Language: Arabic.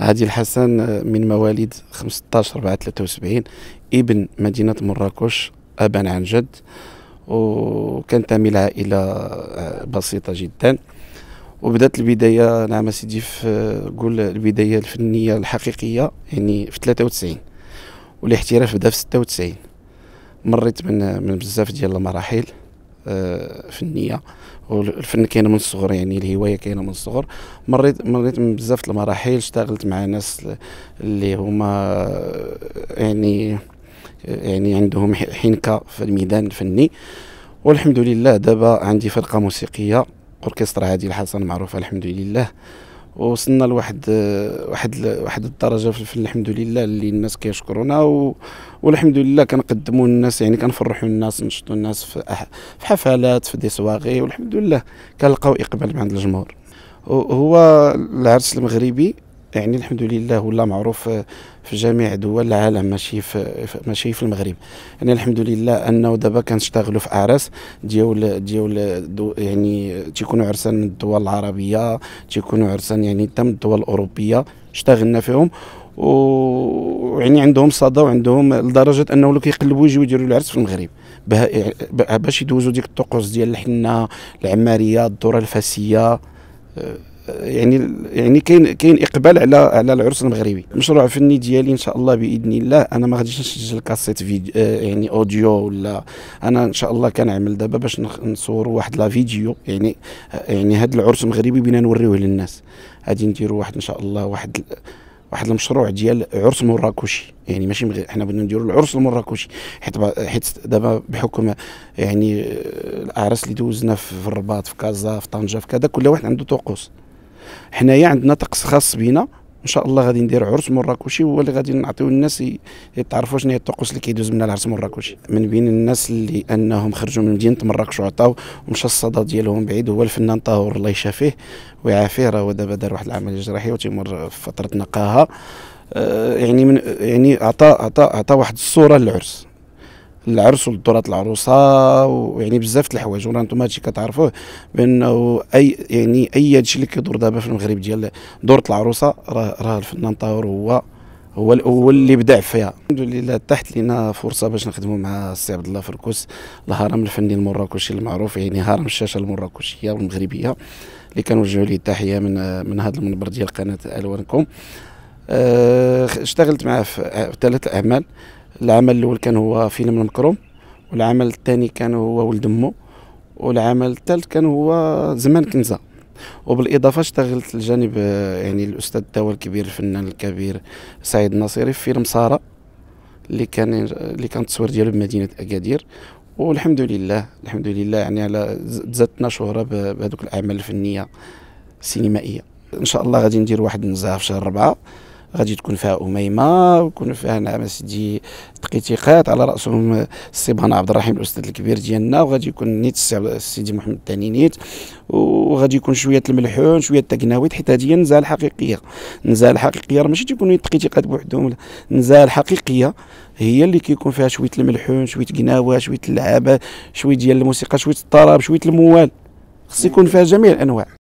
عادل الحسن آه، من مواليد 15 4 73 ابن مدينة مراكش أبا عن جد وكنتمي لعائلة آه، بسيطة جدا وبدات البداية نعم سيدي في آه، قول البداية الفنية الحقيقية يعني في 93 والاحتراف بدا في 96 مريت من من بزاف ديال المراحل آه، فنيه والفن كاين من الصغر يعني الهوايه كاينه من الصغر مريت مريت من بزاف المراحل اشتغلت مع ناس اللي هما يعني يعني عندهم حنكه في الميدان الفني والحمد لله دابا عندي فرقه موسيقيه اوركسترا هذه الحسن معروفه الحمد لله وصلنا لواحد واحد واحد الدرجه في الفن الحمد لله اللي الناس كيشكرونا و... والحمد لله كنقدموا الناس يعني كنفرحوا الناس نشطوا الناس في, أح... في حفلات في دي سواغي والحمد لله كنلقاو اقبال من عند الجمهور هو العرس المغربي يعني الحمد لله ولا معروف آه، في جميع دول العالم ماشي في ماشي في المغرب يعني الحمد لله انه دابا كنشتغلوا في اعراس ديال ديال دو يعني تيكونوا عرسان من الدول العربيه تيكونوا عرسان يعني حتى من الدول الاوروبيه اشتغلنا فيهم ويعني عندهم صدى وعندهم لدرجه انه لو كيقلبوا يجيو يديروا العرس في المغرب باش يدوزوا ديك الطقوس ديال الحنه العماريه الدوره الفاسيه آه، يعني يعني كاين كاين اقبال على على العرس المغربي مشروع فني ديالي ان شاء الله باذن الله انا ما غاديش نسجل كاسيت فيديو آه، يعني اوديو ولا انا ان شاء الله كنعمل دابا باش نصور واحد لا فيديو يعني يعني هذا العرس المغربي بينا نوريوه للناس غادي نديروا واحد ان شاء الله واحد واحد المشروع ديال عرس مراكشي يعني ماشي مغير احنا بدنا نديروا العرس المراكشي حيت حيت دابا بحكم يعني آه، الاعراس اللي دوزنا في الرباط في كازا في طنجه في كذا كل واحد عنده طقوس حنايا عندنا طقس خاص بينا ان شاء الله غادي ندير عرس مراكشي هو اللي غادي نعطيو الناس يتعرفوا شنو هي الطقوس اللي كيدوز منها العرس المراكشي من بين الناس اللي انهم خرجوا من مدينه مراكش وعطاو ومشى الصدى ديالهم بعيد هو الفنان طاهر الله يشافيه ويعافيه راه دابا دار واحد العمليه جراحيه وتيمر في فتره نقاهه آه، يعني من يعني عطى عطى عطى واحد الصوره للعرس العرس والدورات العروسه ويعني بزاف د الحوايج وراه نتوما هادشي كتعرفوه بانه اي يعني اي هادشي اللي كيدور دابا في المغرب ديال دوره العروسه راه راه الفنان طاهر هو هو الاول اللي بدع فيها الحمد لله تحت لينا فرصه باش نخدموا مع السي عبد الله فركوس الهرم الفني المراكشي المعروف يعني هرم الشاشه المراكشيه والمغربيه اللي كنوجهوا ليه التحيه من من هذا المنبر ديال قناه الوانكم اشتغلت آه، معاه في ثلاث اعمال العمل الاول كان هو فيلم المكروم والعمل الثاني كان هو ولد مو والعمل الثالث كان هو زمان كنزه وبالاضافه اشتغلت الجانب يعني الاستاذ توا الكبير الفنان الكبير سعيد الناصري في فيلم ساره اللي كان اللي كان التصوير ديالو بمدينه اكادير والحمد لله الحمد لله يعني على زادتنا شهره بهذوك الاعمال الفنيه السينمائيه ان شاء الله غادي ندير واحد النزاهه في شهر 4 غادي تكون فيها اميمه ويكون فيها نعم سيدي تقيتيقات على راسهم السيبان عبد الرحيم الاستاذ الكبير ديالنا وغادي يكون نيت السيدي محمد الثاني نيت وغادي يكون شويه الملحون شويه التقناويت حيت هذه النزاهه الحقيقيه النزاهه الحقيقيه ماشي تيكونوا تقيتيقات بوحدهم النزاهه الحقيقيه هي اللي كيكون فيها شويه الملحون شويه قناوه شويه اللعابه شويه ديال الموسيقى شويه الطرب شويه الموال خص يكون فيها جميع الانواع